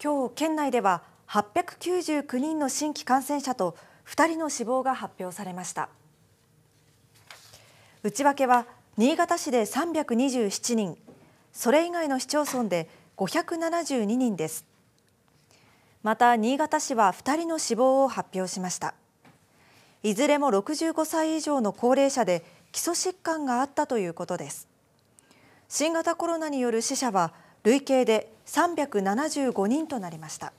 今日県内では899人の新規感染者と2人の死亡が発表されました内訳は新潟市で327人それ以外の市町村で572人ですまた新潟市は2人の死亡を発表しましたいずれも65歳以上の高齢者で基礎疾患があったということです新型コロナによる死者は累計で375人となりました。